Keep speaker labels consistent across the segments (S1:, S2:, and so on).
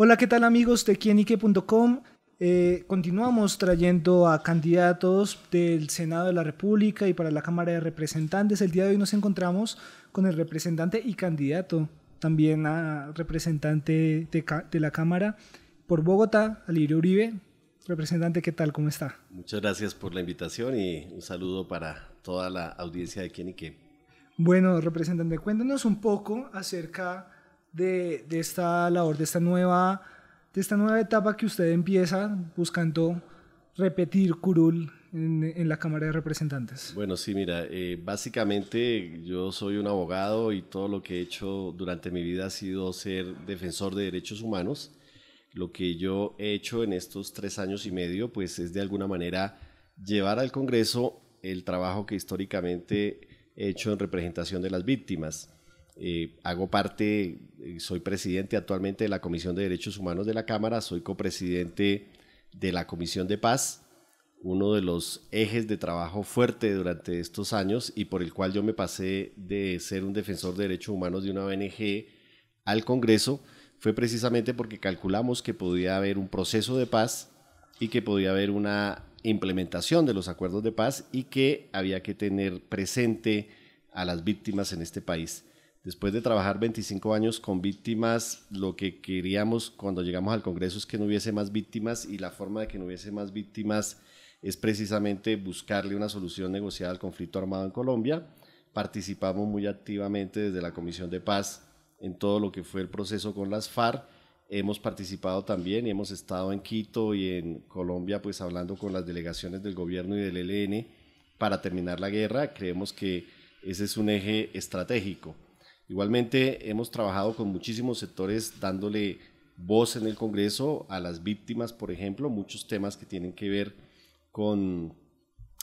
S1: Hola, ¿qué tal amigos de quienique.com? Eh, continuamos trayendo a candidatos del Senado de la República y para la Cámara de Representantes. El día de hoy nos encontramos con el representante y candidato, también a representante de, la Cámara por Bogotá, Alirio Uribe. Representante, ¿qué tal? ¿Cómo está?
S2: Muchas gracias por la invitación y un saludo para toda la audiencia de Quienique.
S1: Bueno, representante, cuéntanos un poco acerca de, esta labor, de esta, nueva, de esta nueva etapa que usted empieza buscando repetir curul en, la Cámara de Representantes?
S2: Bueno, sí, mira, eh, básicamente yo soy un abogado y todo lo que he hecho durante mi vida ha sido ser defensor de derechos humanos. Lo que yo he hecho en estos tres años y medio, pues es de alguna manera llevar al Congreso el trabajo que históricamente he hecho en representación de las víctimas. Eh, hago parte, eh, soy presidente actualmente de la Comisión de Derechos Humanos de la Cámara, soy copresidente de la Comisión de Paz, uno de los ejes de trabajo fuerte durante estos años y por el cual yo me pasé de ser un defensor de derechos humanos de una ONG al Congreso, fue precisamente porque calculamos que podía haber un proceso de paz y que podía haber una implementación de los acuerdos de paz y que había que tener presente a las víctimas en este país. Después de trabajar 25 años con víctimas, lo que queríamos cuando llegamos al Congreso es que no hubiese más víctimas y la forma de que no hubiese más víctimas es precisamente buscarle una solución negociada al conflicto armado en Colombia. Participamos muy activamente desde la Comisión de Paz en todo lo que fue el proceso con las FARC. Hemos participado también y hemos estado en Quito y en Colombia, pues hablando con las delegaciones del gobierno y del ELN para terminar la guerra. Creemos que ese es un eje estratégico. Igualmente hemos trabajado con muchísimos sectores dándole voz en el Congreso a las víctimas, por ejemplo, muchos temas que tienen que ver con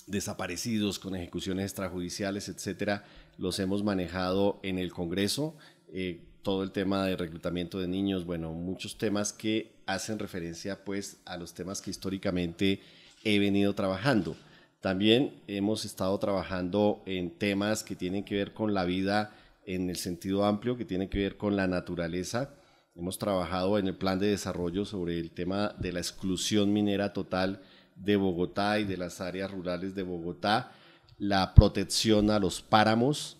S2: desaparecidos, con ejecuciones extrajudiciales, etcétera, los hemos manejado en el Congreso. Eh, todo el tema de reclutamiento de niños, bueno, muchos temas que hacen referencia pues a los temas que históricamente he venido trabajando. También hemos estado trabajando en temas que tienen que ver con la vida en el sentido amplio que tiene que ver con la naturaleza. Hemos trabajado en el plan de desarrollo sobre el tema de la exclusión minera total de Bogotá y de las áreas rurales de Bogotá, la protección a los páramos.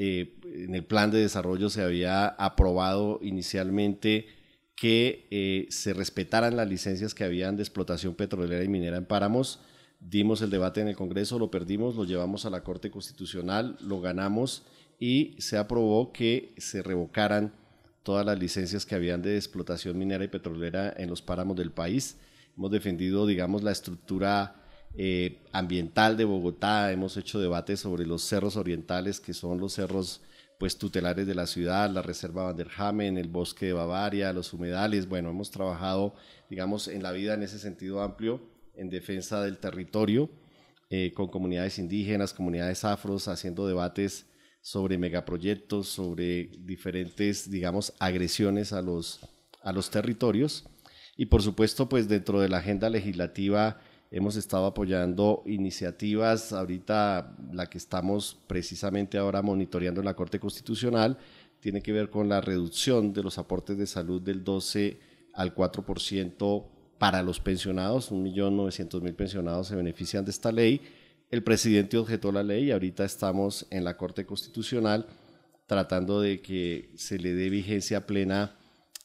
S2: Eh, en el plan de desarrollo se había aprobado inicialmente que eh, se respetaran las licencias que habían de explotación petrolera y minera en páramos. Dimos el debate en el Congreso, lo perdimos, lo llevamos a la Corte Constitucional, lo ganamos y se aprobó que se revocaran todas las licencias que habían de explotación minera y petrolera en los páramos del país. Hemos defendido, digamos, la estructura eh, ambiental de Bogotá, hemos hecho debates sobre los cerros orientales, que son los cerros pues tutelares de la ciudad, la Reserva Vanderhamen, el bosque de Bavaria, los humedales, bueno, hemos trabajado, digamos, en la vida en ese sentido amplio, en defensa del territorio, eh, con comunidades indígenas, comunidades afros, haciendo debates sobre megaproyectos, sobre diferentes, digamos, agresiones a los, a los territorios. Y por supuesto, pues dentro de la agenda legislativa hemos estado apoyando iniciativas, ahorita la que estamos precisamente ahora monitoreando en la Corte Constitucional, tiene que ver con la reducción de los aportes de salud del 12 al 4% para los pensionados, un millón mil pensionados se benefician de esta ley, el presidente objetó la ley y ahorita estamos en la Corte Constitucional tratando de que se le dé vigencia plena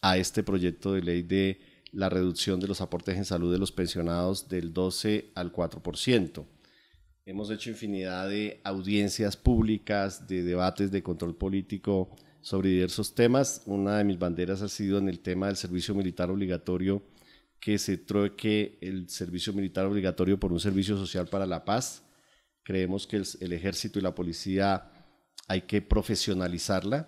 S2: a este proyecto de ley de la reducción de los aportes en salud de los pensionados del 12 al 4%. Hemos hecho infinidad de audiencias públicas, de debates de control político sobre diversos temas. Una de mis banderas ha sido en el tema del servicio militar obligatorio, que se troque el servicio militar obligatorio por un servicio social para la paz. Creemos que el, ejército y la policía hay que profesionalizarla.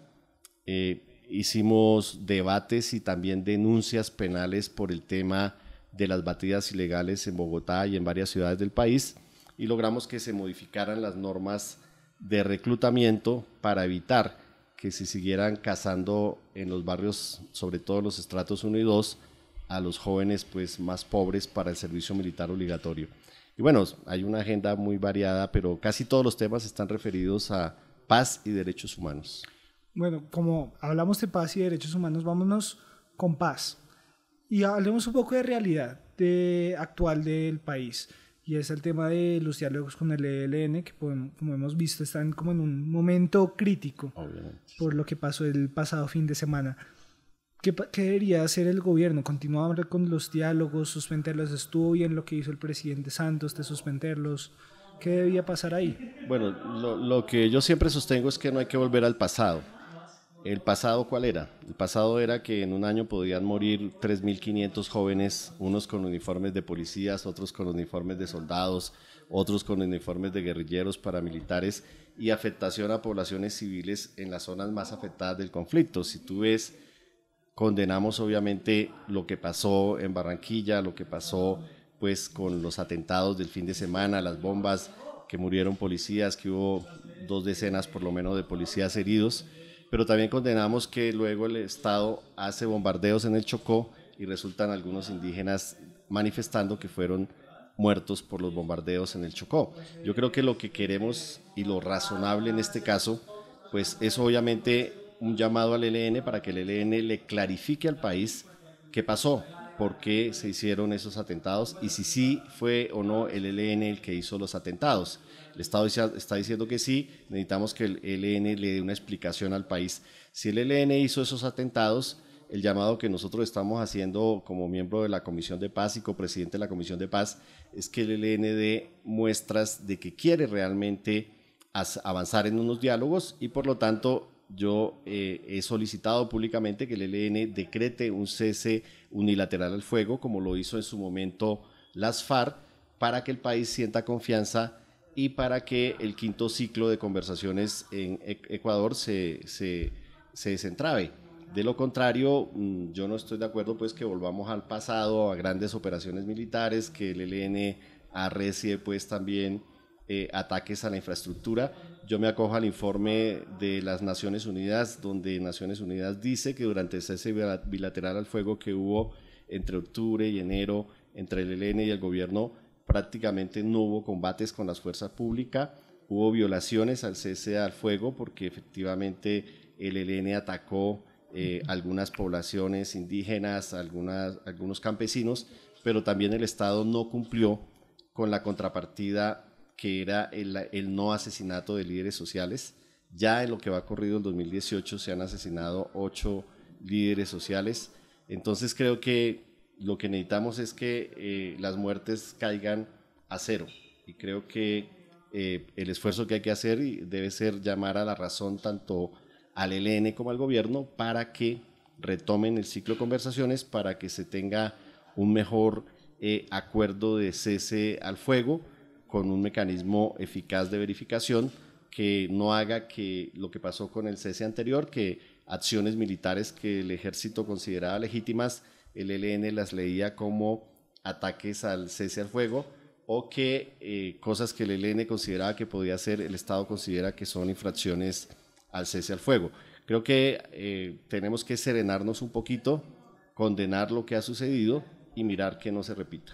S2: Eh, hicimos debates y también denuncias penales por el tema de las batidas ilegales en Bogotá y en varias ciudades del país y logramos que se modificaran las normas de reclutamiento para evitar que se siguieran cazando en los barrios, sobre todo los estratos 1 y 2, a los jóvenes pues, más pobres para el servicio militar obligatorio. Y bueno, hay una agenda muy variada, pero casi todos los temas están referidos a paz y derechos humanos.
S1: Bueno, como hablamos de paz y derechos humanos, vámonos con paz. Y hablemos un poco de realidad de, actual del país. Y es el tema de los diálogos con el ELN, que como hemos visto están como en un momento crítico por lo que pasó el pasado fin de semana. ¿Qué, debería hacer el gobierno? ¿Continuar con los diálogos, suspenderlos? ¿Estuvo bien lo que hizo el presidente Santos de suspenderlos? ¿Qué debía pasar ahí?
S2: Bueno, lo, lo, que yo siempre sostengo es que no hay que volver al pasado. ¿El pasado cuál era? El pasado era que en un año podían morir 3.500 jóvenes, unos con uniformes de policías, otros con uniformes de soldados, otros con uniformes de guerrilleros, paramilitares y afectación a poblaciones civiles en las zonas más afectadas del conflicto. Si tú ves Condenamos obviamente lo que pasó en Barranquilla, lo que pasó pues con los atentados del fin de semana, las bombas, que murieron policías, que hubo dos decenas por lo menos de policías heridos, pero también condenamos que luego el Estado hace bombardeos en el Chocó y resultan algunos indígenas manifestando que fueron muertos por los bombardeos en el Chocó. Yo creo que lo que queremos y lo razonable en este caso, pues es obviamente un llamado al ELN para que el ELN le clarifique al país qué pasó, por qué se hicieron esos atentados y si sí fue o no el ELN el que hizo los atentados. El Estado está diciendo que sí, necesitamos que el ELN le dé una explicación al país. Si el ELN hizo esos atentados, el llamado que nosotros estamos haciendo como miembro de la Comisión de Paz y copresidente de la Comisión de Paz es que el ELN dé muestras de que quiere realmente avanzar en unos diálogos y por lo tanto yo eh, he solicitado públicamente que el ELN decrete un cese unilateral al fuego, como lo hizo en su momento las FARC, para que el país sienta confianza y para que el quinto ciclo de conversaciones en e-, Ecuador se, se, desentrabe. De lo contrario, mm, yo no estoy de acuerdo pues que volvamos al pasado, a grandes operaciones militares, que el ELN arrecie pues también eh, ataques a la infraestructura yo me acojo al informe de las Naciones Unidas, donde Naciones Unidas dice que durante el cese bilateral al fuego que hubo entre octubre y enero entre el ELN y el gobierno, prácticamente no hubo combates con las fuerzas públicas, hubo violaciones al cese al fuego porque efectivamente el ELN atacó eh, algunas poblaciones indígenas, algunas, algunos campesinos, pero también el Estado no cumplió con la contrapartida que era el, no asesinato de líderes sociales. Ya en lo que va corrido en 2018 se han asesinado ocho líderes sociales. Entonces creo que lo que necesitamos es que eh, las muertes caigan a cero. Y creo que eh, el esfuerzo que hay que hacer debe ser llamar a la razón tanto al ELN como al gobierno para que retomen el ciclo de conversaciones, para que se tenga un mejor eh, acuerdo de cese al fuego con un mecanismo eficaz de verificación que no haga que lo que pasó con el cese anterior, que acciones militares que el ejército consideraba legítimas, el ELN las leía como ataques al cese al fuego o que eh, cosas que el ELN consideraba que podía hacer, el Estado considera que son infracciones al cese al fuego. Creo que eh, tenemos que serenarnos un poquito, condenar lo que ha sucedido y mirar que no se repita.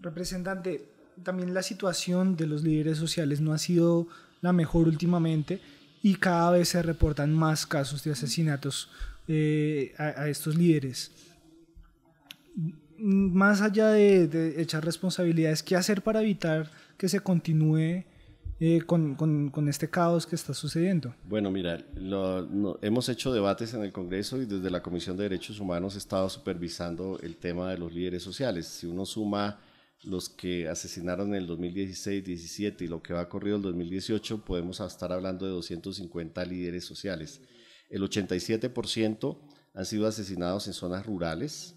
S1: Representante, también la situación de los líderes sociales no ha sido la mejor últimamente y cada vez se reportan más casos de asesinatos eh, a, estos líderes. Más allá de, echar responsabilidades, ¿qué hacer para evitar que se continúe eh, con, este caos que está sucediendo?
S2: Bueno, mira, hemos hecho debates en el Congreso y desde la Comisión de Derechos Humanos he estado supervisando el tema de los líderes sociales. Si uno suma los que asesinaron en el 2016, 17 y lo que va en el 2018, podemos estar hablando de 250 líderes sociales. El 87% han sido asesinados en zonas rurales,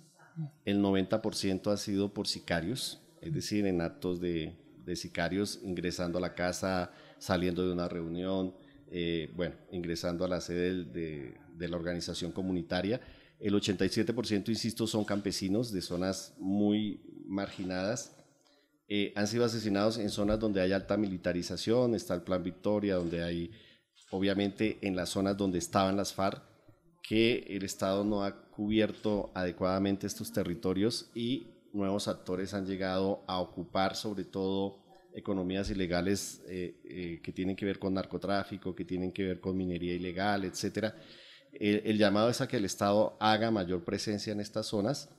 S2: el 90% ha sido por sicarios, es decir, en actos de, sicarios ingresando a la casa, saliendo de una reunión, eh, bueno, ingresando a la sede de la organización comunitaria. El 87%, insisto, son campesinos de zonas muy marginadas eh, han sido asesinados en zonas donde hay alta militarización, está el Plan Victoria, donde hay, obviamente, en las zonas donde estaban las FARC, que el Estado no ha cubierto adecuadamente estos territorios y nuevos actores han llegado a ocupar sobre todo economías ilegales eh, eh, que tienen que ver con narcotráfico, que tienen que ver con minería ilegal, etcétera. el, llamado es a que el Estado haga mayor presencia en estas zonas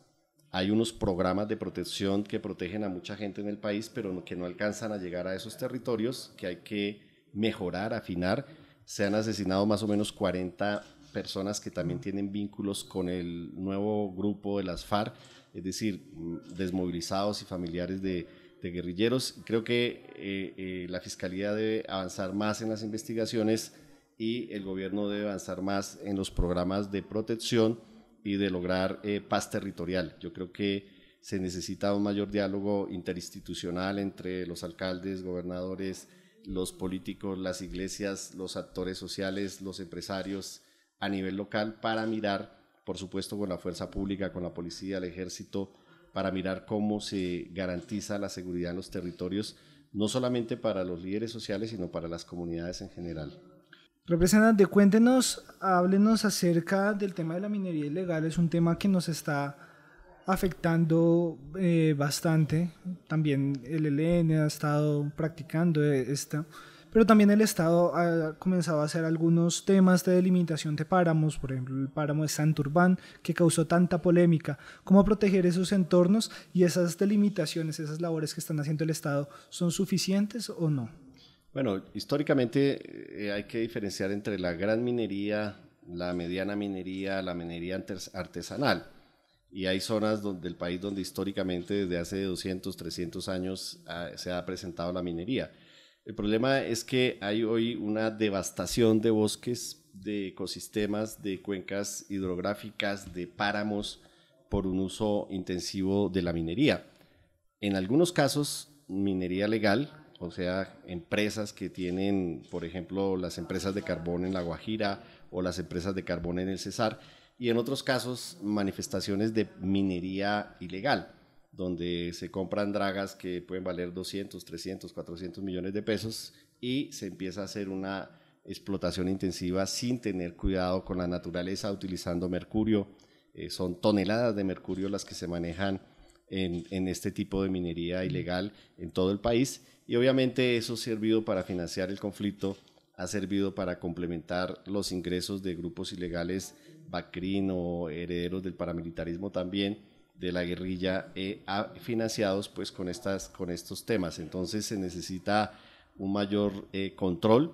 S2: hay unos programas de protección que protegen a mucha gente en el país, pero que no alcanzan a llegar a esos territorios, que hay que mejorar, afinar. Se han asesinado más o menos 40 personas que también mm. tienen vínculos con el nuevo grupo de las FARC, es decir, mm, desmovilizados y familiares de, guerrilleros. Creo que eh, eh, la Fiscalía debe avanzar más en las investigaciones y el gobierno debe avanzar más en los programas de protección y de lograr eh, paz territorial. Yo creo que se necesita un mayor diálogo interinstitucional entre los alcaldes, gobernadores, los políticos, las iglesias, los actores sociales, los empresarios a nivel local para mirar, por supuesto, con la fuerza pública, con la policía, el ejército, para mirar cómo se garantiza la seguridad en los territorios, no solamente para los líderes sociales, sino para las comunidades en general.
S1: Representante, cuéntenos, háblenos acerca del tema de la minería ilegal. Es un tema que nos está afectando eh, bastante. También el ELN ha estado practicando eh, esto, pero también el Estado ha comenzado a hacer algunos temas de delimitación de páramos, por ejemplo el páramo de Santurbán, que causó tanta polémica. ¿Cómo proteger esos entornos y esas delimitaciones, esas labores que están haciendo el Estado, son suficientes o no?
S2: Bueno, históricamente eh, hay que diferenciar entre la gran minería, la mediana minería, la minería artesanal. Y hay zonas del país donde históricamente desde hace 200, 300 años se ha presentado la minería. El problema es que hay hoy una devastación de bosques, de ecosistemas, de cuencas hidrográficas, de páramos por un uso intensivo de la minería. En algunos casos, minería legal, o sea, empresas que tienen, por ejemplo, las empresas de carbón en La Guajira o las empresas de carbón en el Cesar, y en otros casos manifestaciones de minería ilegal, donde se compran dragas que pueden valer 200, 300, 400 millones de pesos y se empieza a hacer una explotación intensiva sin tener cuidado con la naturaleza, utilizando mercurio. Eh, son toneladas de mercurio las que se manejan en, este tipo de minería ilegal en todo el país y obviamente eso ha servido para financiar el conflicto, ha servido para complementar los ingresos de grupos ilegales o herederos del paramilitarismo también, de la guerrilla, eh, financiados pues con, estas, con estos temas. Entonces se necesita un mayor eh, control.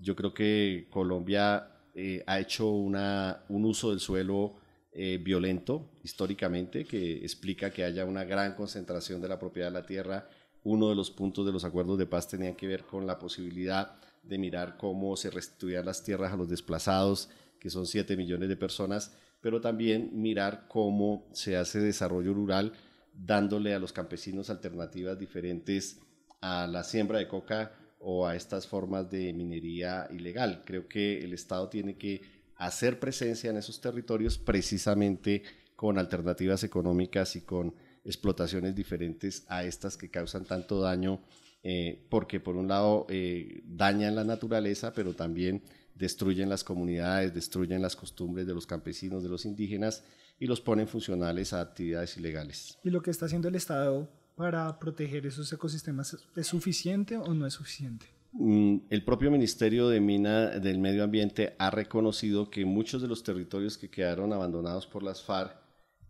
S2: Yo creo que Colombia eh, ha hecho una, un uso del suelo eh, violento históricamente que explica que haya una gran concentración de la propiedad de la tierra. Uno de los puntos de los acuerdos de paz tenía que ver con la posibilidad de mirar cómo se restituían las tierras a los desplazados, que son 7 millones de personas, pero también mirar cómo se hace desarrollo rural dándole a los campesinos alternativas diferentes a la siembra de coca o a estas formas de minería ilegal. Creo que el Estado tiene que hacer presencia en esos territorios precisamente con alternativas económicas y con explotaciones diferentes a estas que causan tanto daño, eh, porque por un lado eh, dañan la naturaleza, pero también destruyen las comunidades, destruyen las costumbres de los campesinos, de los indígenas y los ponen funcionales a actividades ilegales.
S1: ¿Y lo que está haciendo el Estado para proteger esos ecosistemas es suficiente o no es suficiente?
S2: Mm, el propio Ministerio de Mina del Medio Ambiente ha reconocido que muchos de los territorios que quedaron abandonados por las FARC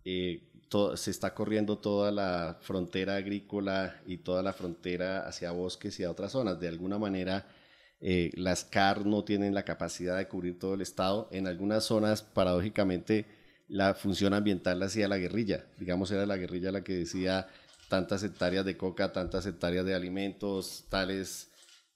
S2: eh, se está corriendo toda la frontera agrícola y toda la frontera hacia bosques y a otras zonas. De alguna manera, eh, las CAR no tienen la capacidad de cubrir todo el estado. En algunas zonas, paradójicamente, la función ambiental la hacía la guerrilla. Digamos, era la guerrilla la que decía tantas hectáreas de coca, tantas hectáreas de alimentos, tales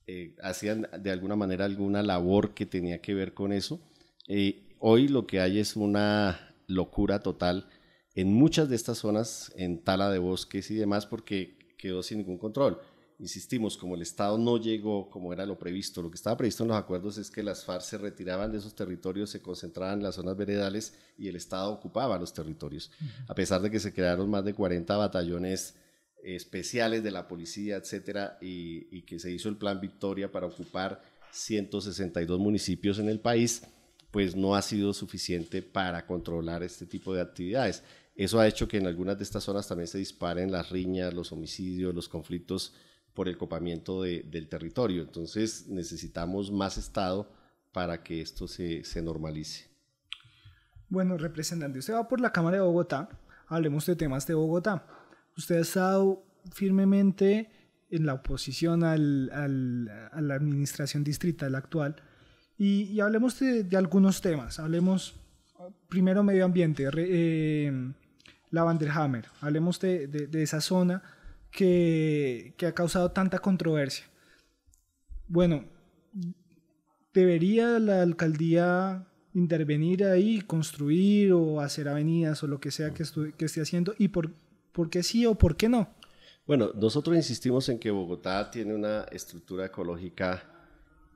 S2: eh, hacían de alguna manera alguna labor que tenía que ver con eso. Eh, hoy lo que hay es una locura total en muchas de estas zonas, en tala de bosques y demás, porque quedó sin ningún control. Insistimos, como el Estado no llegó como era lo previsto, lo que estaba previsto en los acuerdos es que las FARC se retiraban de esos territorios, se concentraban en las zonas veredales y el Estado ocupaba los territorios. A pesar de que se crearon más de 40 batallones especiales de la policía, etcétera, y, que se hizo el plan Victoria para ocupar 162 municipios en el país, pues no ha sido suficiente para controlar este tipo de actividades. Eso ha hecho que en algunas de estas zonas también se disparen las riñas, los homicidios, los conflictos por el copamiento del territorio. Entonces necesitamos más Estado para que esto se, se normalice.
S1: Bueno, representante, usted va por la Cámara de Bogotá, hablemos de temas de Bogotá usted ha estado firmemente en la oposición a la administración distrital actual. Y, hablemos de, algunos temas. Hablemos primero medio ambiente, eh, la Vanderhammer. Hablemos de, esa zona que, ha causado tanta controversia. Bueno, ¿debería la alcaldía intervenir ahí, construir o hacer avenidas o lo que sea que, que esté haciendo? ¿Y por ¿Por qué sí o por qué no?
S2: Bueno, nosotros insistimos en que Bogotá tiene una estructura ecológica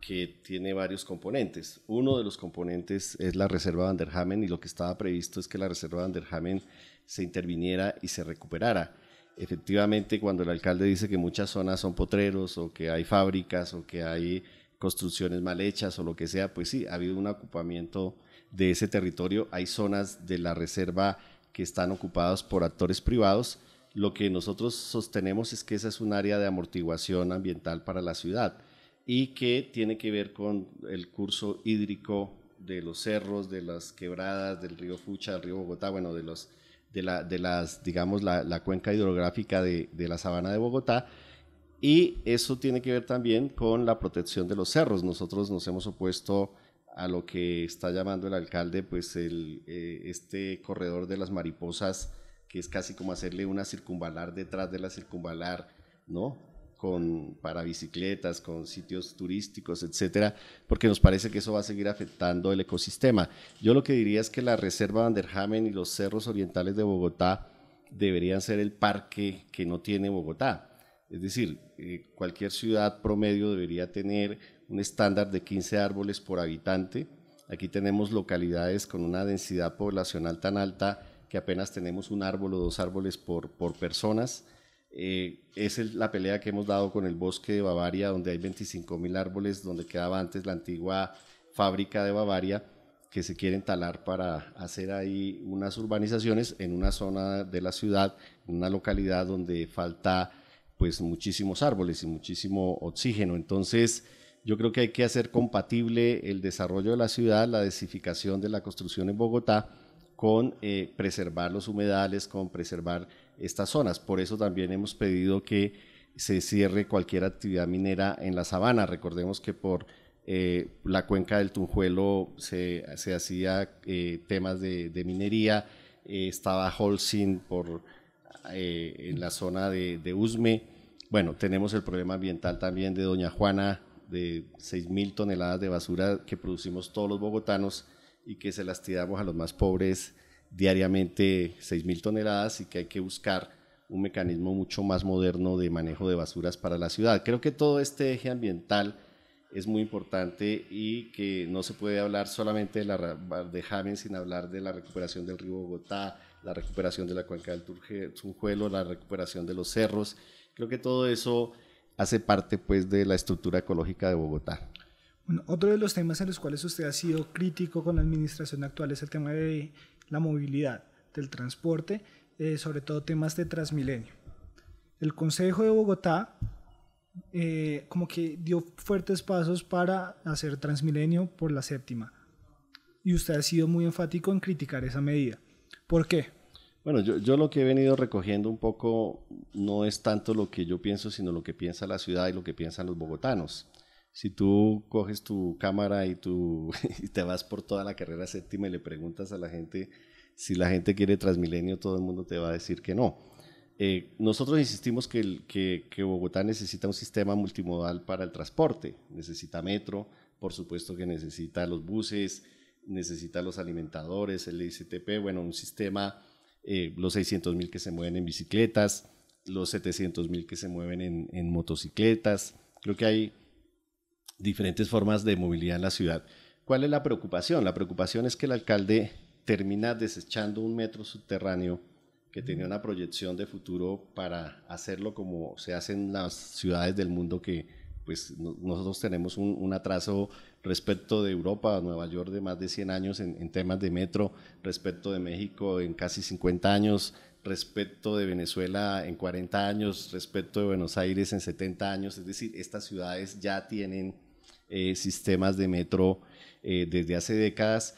S2: que tiene varios componentes. Uno de los componentes es la reserva de y lo que estaba previsto es que la reserva de se interviniera y se recuperara. Efectivamente, cuando el alcalde dice que muchas zonas son potreros o que hay fábricas o que hay construcciones mal hechas o lo que sea, pues sí, ha habido un ocupamiento de ese territorio. Hay zonas de la reserva que están ocupados por actores privados. Lo que nosotros sostenemos es que esa es un área de amortiguación ambiental para la ciudad y que tiene que ver con el curso hídrico de los cerros, de las quebradas, del río Fucha, del río Bogotá, bueno, de, los, de, la, de las, digamos, la, cuenca hidrográfica de, de la sabana de Bogotá. Y eso tiene que ver también con la protección de los cerros. Nosotros nos hemos opuesto a lo que está llamando el alcalde, pues el, eh, este corredor de las mariposas, que es casi como hacerle una circunvalar detrás de la circunvalar, ¿no? Con, para bicicletas, con sitios turísticos, etcétera, porque nos parece que eso va a seguir afectando el ecosistema. Yo lo que diría es que la Reserva Vanderhamen y los cerros orientales de Bogotá deberían ser el parque que no tiene Bogotá. Es decir, eh, cualquier ciudad promedio debería tener un estándar de 15 árboles por habitante. Aquí tenemos localidades con una densidad poblacional tan alta que apenas tenemos un árbol o dos árboles por, personas. Eh, es la pelea que hemos dado con el bosque de Bavaria, donde hay 25 mil árboles, donde quedaba antes la antigua fábrica de Bavaria, que se quieren talar para hacer ahí unas urbanizaciones en una zona de la ciudad, una localidad donde falta pues muchísimos árboles y muchísimo oxígeno. Entonces, yo creo que hay que hacer compatible el desarrollo de la ciudad, la desificación de la construcción en Bogotá, con eh, preservar los humedales, con preservar estas zonas. Por eso también hemos pedido que se cierre cualquier actividad minera en la sabana. Recordemos que por eh, la cuenca del Tunjuelo se, hacía eh, temas de, minería, estaba Holcim por, en la zona de, de Usme. Bueno, tenemos el problema ambiental también de Doña Juana, de mil toneladas de basura que producimos todos los bogotanos y que se las tiramos a los más pobres diariamente mil toneladas y que hay que buscar un mecanismo mucho más moderno de manejo de basuras para la ciudad. Creo que todo este eje ambiental es muy importante y que no se puede hablar solamente de la de Jamen sin hablar de la recuperación del río Bogotá, la recuperación de la cuenca del Tunjuelo, la recuperación de los cerros. Creo que todo eso hace parte pues de la estructura ecológica de Bogotá.
S1: otro de los temas en los cuales usted ha sido crítico con la administración actual es el tema de la movilidad, del transporte, eh, sobre todo temas de Transmilenio. El Consejo de Bogotá eh, como que dio fuertes pasos para hacer Transmilenio por la séptima y usted ha sido muy enfático en criticar esa medida. ¿Por qué?
S2: Bueno, yo, lo que he venido recogiendo un poco no es tanto lo que yo pienso, sino lo que piensa la ciudad y lo que piensan los bogotanos. Si tú coges tu cámara y, te vas por toda la carrera séptima y le preguntas a la gente si la gente quiere Transmilenio, todo el mundo te va a decir que no. Eh, nosotros insistimos que, que Bogotá necesita un sistema multimodal para el transporte. Necesita metro, por supuesto que necesita los buses, necesita los alimentadores, el ICTP, bueno, un sistema eh, los 600 mil que se mueven en bicicletas, los 700 mil que se mueven en, motocicletas. Creo que hay diferentes formas de movilidad en la ciudad. ¿Cuál es la preocupación? La preocupación es que el alcalde termina desechando un metro subterráneo que tenía una proyección de futuro para hacerlo como se hacen las ciudades del mundo que pues nosotros tenemos un, atraso respecto de Europa, Nueva York de más de 100 años en, temas de metro, respecto de México en casi 50 años, respecto de Venezuela en 40 años, respecto de Buenos Aires en 70 años, es decir, estas ciudades ya tienen eh, sistemas de metro eh, desde hace décadas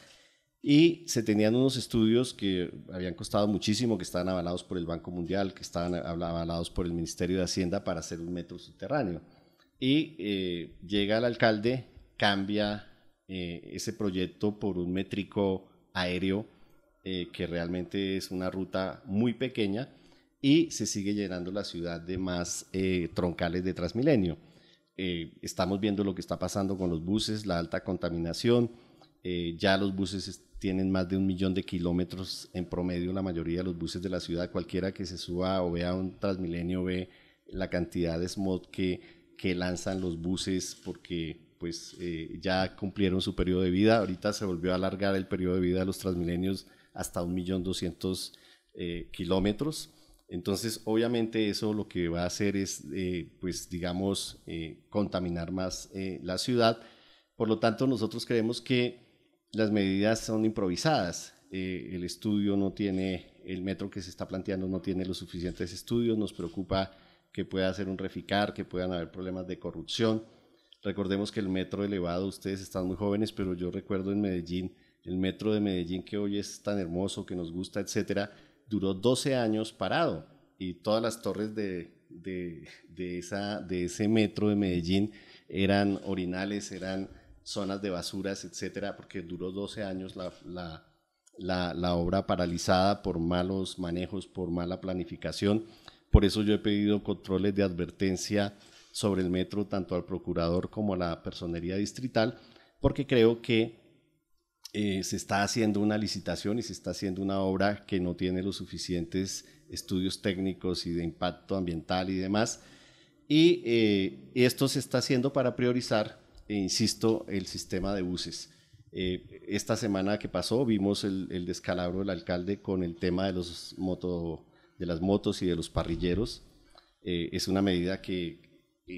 S2: y se tenían unos estudios que habían costado muchísimo, que estaban avalados por el Banco Mundial, que estaban avalados por el Ministerio de Hacienda para hacer un metro subterráneo y eh, llega el alcalde, cambia eh, ese proyecto por un métrico aéreo eh, que realmente es una ruta muy pequeña y se sigue llenando la ciudad de más troncales de Transmilenio. estamos viendo lo que está pasando con los buses, la alta contaminación, ya los buses tienen más de un millón de kilómetros en promedio la mayoría de los buses de la ciudad, cualquiera que se suba o vea un Transmilenio ve la cantidad de smog que que lanzan los buses porque pues eh, ya cumplieron su periodo de vida. Ahorita se volvió a alargar el periodo de vida de los Transmilenios hasta 1.200.000 eh, kilómetros. Entonces, obviamente eso lo que va a hacer es, eh, pues, digamos, eh, contaminar más la ciudad. Por lo tanto, nosotros creemos que las medidas son improvisadas. el estudio no tiene, el metro que se está planteando no tiene los suficientes estudios, nos preocupa que pueda hacer un reficar, que puedan haber problemas de corrupción. Recordemos que el metro elevado, ustedes están muy jóvenes, pero yo recuerdo en Medellín, el metro de Medellín que hoy es tan hermoso, que nos gusta, etcétera, duró 12 años parado y todas las torres de, esa, de ese metro de Medellín eran orinales, eran zonas de basuras, etcétera, porque duró 12 años la obra paralizada por malos manejos, por mala planificación. Por eso yo he pedido controles de advertencia sobre el metro tanto al procurador como a la personería distrital, porque creo que eh, se está haciendo una licitación y se está haciendo una obra que no tiene los suficientes estudios técnicos y de impacto ambiental y demás. Y eh, esto se está haciendo para priorizar, e insisto, el sistema de buses. Eh, esta semana que pasó vimos el, descalabro del alcalde con el tema de los moto, de las motos y de los parrilleros. Eh, es una medida que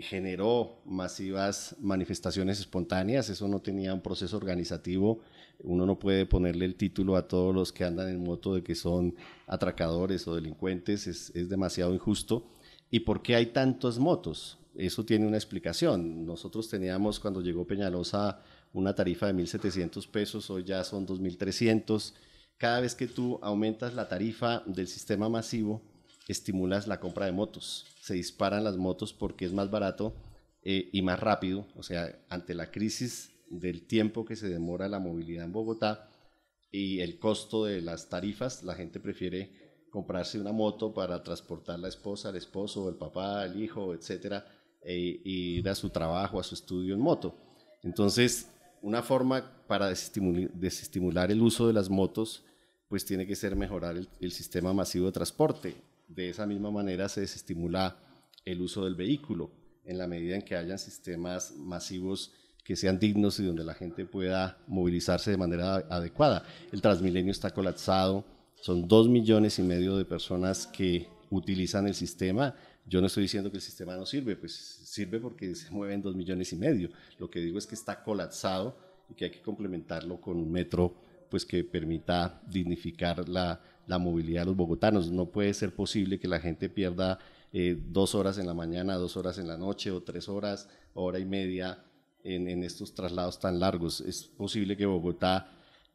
S2: generó masivas manifestaciones espontáneas, eso no tenía un proceso organizativo, uno no puede ponerle el título a todos los que andan en moto de que son atracadores o delincuentes, es, es demasiado injusto. ¿Y por qué hay tantas motos? Eso tiene una explicación. Nosotros teníamos cuando llegó Peñalosa una tarifa de 1.700 pesos, hoy ya son 2.300 cada vez que tú aumentas la tarifa del sistema masivo, estimulas la compra de motos. Se disparan las motos porque es más barato eh, y más rápido. O sea, ante la crisis del tiempo que se demora la movilidad en Bogotá y el costo de las tarifas, la gente prefiere comprarse una moto para transportar la esposa, el esposo, el papá, el hijo, etcétera, e ir a su trabajo, a su estudio en moto. Entonces, una forma para desestimular el uso de las motos pues tiene que ser mejorar el, sistema masivo de transporte. De esa misma manera se desestimula el uso del vehículo. En la medida en que hayan sistemas masivos que sean dignos y donde la gente pueda movilizarse de manera adecuada. El Transmilenio está colapsado, son dos millones y medio de personas que utilizan el sistema. Yo no estoy diciendo que el sistema no sirve, pues sirve porque se mueven dos millones y medio. Lo que digo es que está colapsado y que hay que complementarlo con un metro pues que permita dignificar la, movilidad de los bogotanos. No puede ser posible que la gente pierda eh, dos horas en la mañana, dos horas en la noche o tres horas, hora y media en, estos traslados tan largos. Es posible que Bogotá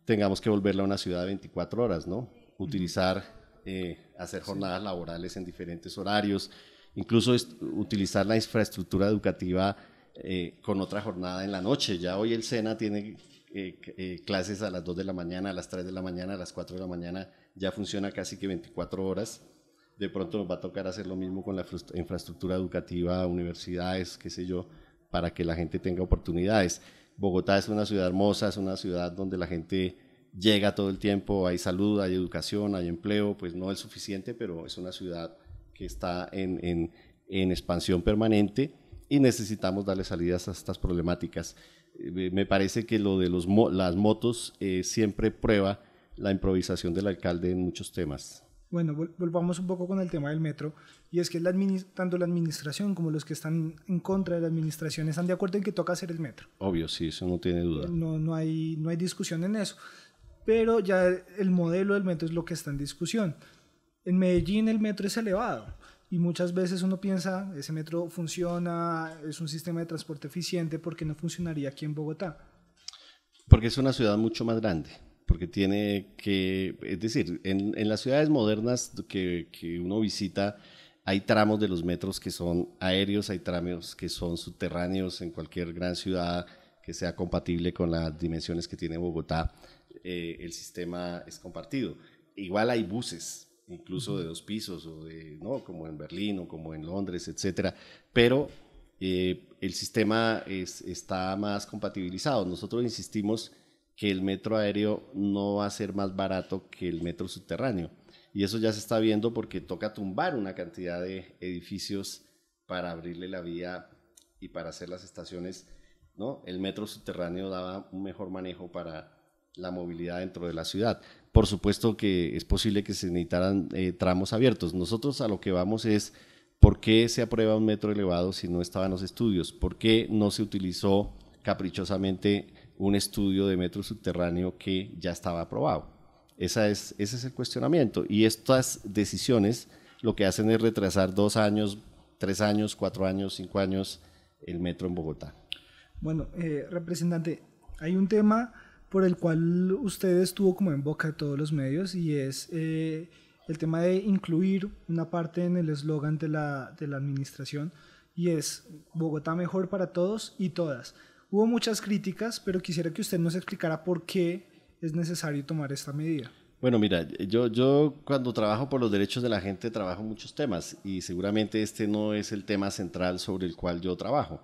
S2: tengamos que volverla una ciudad de 24 horas, ¿no? Utilizar, eh, hacer jornadas laborales en diferentes horarios, incluso utilizar la infraestructura educativa eh, con otra jornada en la noche. Ya hoy el SENA tiene clases a las 2 de la mañana, a las 3 de la mañana, a las 4 de la mañana, ya funciona casi que 24 horas. De pronto nos va a tocar hacer lo mismo con la infraestructura educativa, universidades, qué sé yo, para que la gente tenga oportunidades. Bogotá es una ciudad hermosa, es una ciudad donde la gente llega todo el tiempo, hay salud, hay educación, hay empleo, pues no es suficiente, pero es una ciudad que está en expansión permanente y necesitamos darle salidas a estas problemáticas me parece que lo de los, las motos eh, siempre prueba la improvisación del alcalde en muchos temas.
S1: Bueno, volvamos un poco con el tema del metro, y es que la tanto la administración como los que están en contra de la administración están de acuerdo en que toca hacer el metro.
S2: Obvio, sí, eso no tiene duda.
S1: No, no, hay, no hay discusión en eso, pero ya el modelo del metro es lo que está en discusión. En Medellín el metro es elevado, y muchas veces uno piensa, ese metro funciona, es un sistema de transporte eficiente, ¿por qué no funcionaría aquí en Bogotá?
S2: Porque es una ciudad mucho más grande, porque tiene que, es decir, en, en las ciudades modernas que, que uno visita, hay tramos de los metros que son aéreos, hay tramos que son subterráneos en cualquier gran ciudad que sea compatible con las dimensiones que tiene Bogotá, eh, el sistema es compartido. Igual hay buses, incluso de dos pisos, o de, ¿no? como en Berlín o como en Londres, etc. Pero eh, el sistema está más compatibilizado. Nosotros insistimos que el metro aéreo no va a ser más barato que el metro subterráneo. Y eso ya se está viendo porque toca tumbar una cantidad de edificios para abrirle la vía y para hacer las estaciones. ¿no? El metro subterráneo daba un mejor manejo para la movilidad dentro de la ciudad por supuesto que es posible que se necesitaran eh, tramos abiertos. Nosotros a lo que vamos es por qué se aprueba un metro elevado si no estaban los estudios, por qué no se utilizó caprichosamente un estudio de metro subterráneo que ya estaba aprobado. Esa es, ese es el cuestionamiento. Y estas decisiones lo que hacen es retrasar dos años, tres años, cuatro años, cinco años el metro en Bogotá.
S1: Bueno, eh, representante, hay un tema por el cual usted estuvo como en boca de todos los medios y es eh, el tema de incluir una parte en el eslogan de la, administración y es Bogotá mejor para todos y todas. Hubo muchas críticas, pero quisiera que usted nos explicara por qué es necesario tomar esta medida.
S2: Bueno, mira, yo, yo cuando trabajo por los derechos de la gente trabajo muchos temas y seguramente este no es el tema central sobre el cual yo trabajo.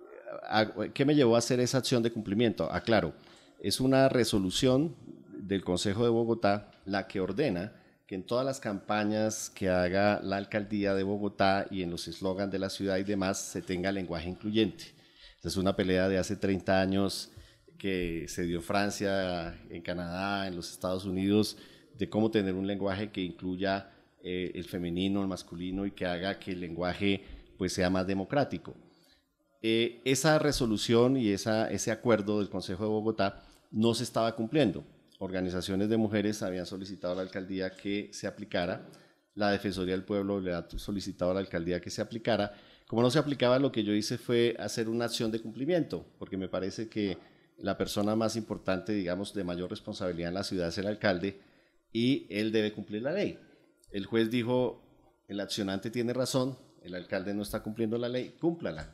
S2: Eh, ah, ¿Qué me llevó a hacer esa acción de cumplimiento? Aclaro, ah, es una resolución del Consejo de Bogotá la que ordena que en todas las campañas que haga la alcaldía de Bogotá y en los eslogans de la ciudad y demás se tenga lenguaje incluyente. Es una pelea de hace 30 años que se dio en Francia, en Canadá, en los Estados Unidos, de cómo tener un lenguaje que incluya eh, el femenino, el masculino y que haga que el lenguaje pues, sea más democrático. Eh, esa resolución y ese acuerdo del Consejo de Bogotá no se estaba cumpliendo. Organizaciones de mujeres habían solicitado a la alcaldía que se aplicara, la Defensoría del Pueblo le ha solicitado a la alcaldía que se aplicara. Como no se aplicaba, lo que yo hice fue hacer una acción de cumplimiento, porque me parece que la persona más importante, digamos, de mayor responsabilidad en la ciudad es el alcalde y él debe cumplir la ley. El juez dijo, el accionante tiene razón, el alcalde no está cumpliendo la ley, cúmplala.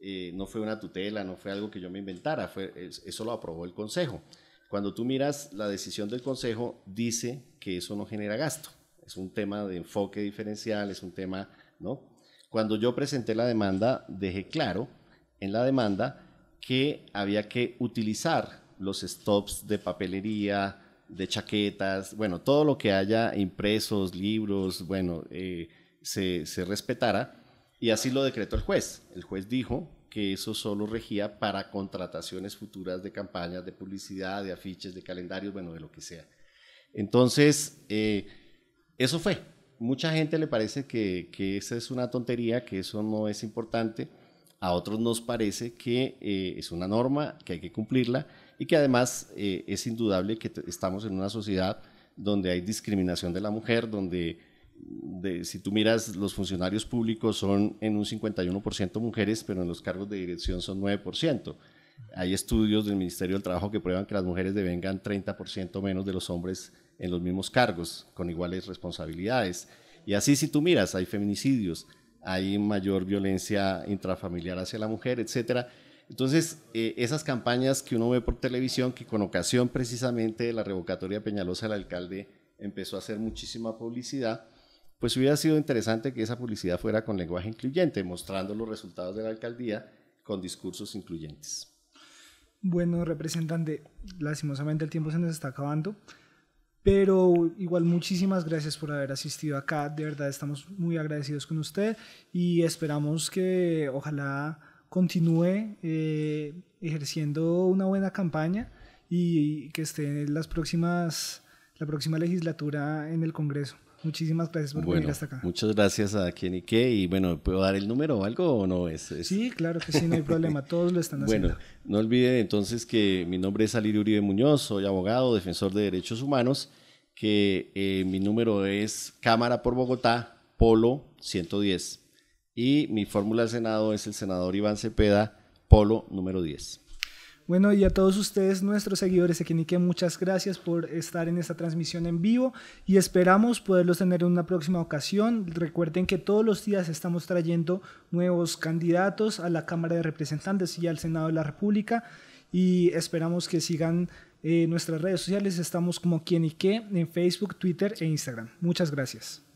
S2: Eh, no fue una tutela, no fue algo que yo me inventara, eso lo aprobó el Consejo. Cuando tú miras la decisión del Consejo, dice que eso no genera gasto. Es un tema de enfoque diferencial, es un tema, ¿no? Cuando yo presenté la demanda, dejé claro en la demanda que había que utilizar los stops de papelería, de chaquetas, bueno, todo lo que haya impresos, libros, bueno, eh, se, se respetara y así lo decretó el juez. El juez dijo que eso solo regía para contrataciones futuras de campañas, de publicidad, de afiches, de calendarios, bueno, de lo que sea. Entonces, eh, eso fue. Mucha gente le parece que, esa es una tontería, que eso no es importante. A otros nos parece que eh, es una norma, que hay que cumplirla y que además eh, es indudable que estamos en una sociedad donde hay discriminación de la mujer, donde si tú miras, los funcionarios públicos son en un 51% mujeres, pero en los cargos de dirección son 9%. Hay estudios del Ministerio del Trabajo que prueban que las mujeres devengan 30% menos de los hombres en los mismos cargos, con iguales responsabilidades. Y así si tú miras, hay feminicidios, hay mayor violencia intrafamiliar hacia la mujer, etc. Entonces, eh, esas campañas que uno ve por televisión, que con ocasión precisamente de la revocatoria Peñalosa, el alcalde empezó a hacer muchísima publicidad, pues hubiera sido interesante que esa publicidad fuera con lenguaje incluyente, mostrando los resultados de la alcaldía con discursos incluyentes.
S1: Bueno, representante, lastimosamente el tiempo se nos está acabando, pero igual muchísimas gracias por haber asistido acá, de verdad estamos muy agradecidos con usted y esperamos que ojalá continúe eh, ejerciendo una buena campaña y, que esté en las próximas, la próxima legislatura en el Congreso. Muchísimas gracias por venir hasta acá.
S2: Muchas gracias a quien y qué. Y bueno, ¿puedo dar el número o algo o no? Es, Sí, claro que sí, no hay problema.
S1: Todos lo están haciendo.
S2: Bueno, no olviden entonces que mi nombre es Alirio Uribe Muñoz, soy abogado, defensor de derechos humanos, que eh, mi número es Cámara por Bogotá, Polo 110. Y mi fórmula al Senado es el senador Iván Cepeda, Polo número 10.
S1: Bueno, y a todos ustedes, nuestros seguidores de Qué, muchas gracias por estar en esta transmisión en vivo y esperamos poderlos tener en una próxima ocasión. Recuerden que todos los días estamos trayendo nuevos candidatos a la Cámara de Representantes y al Senado de la República y esperamos que sigan eh, nuestras redes sociales. Estamos como Qué en Facebook, Twitter e Instagram. Muchas gracias.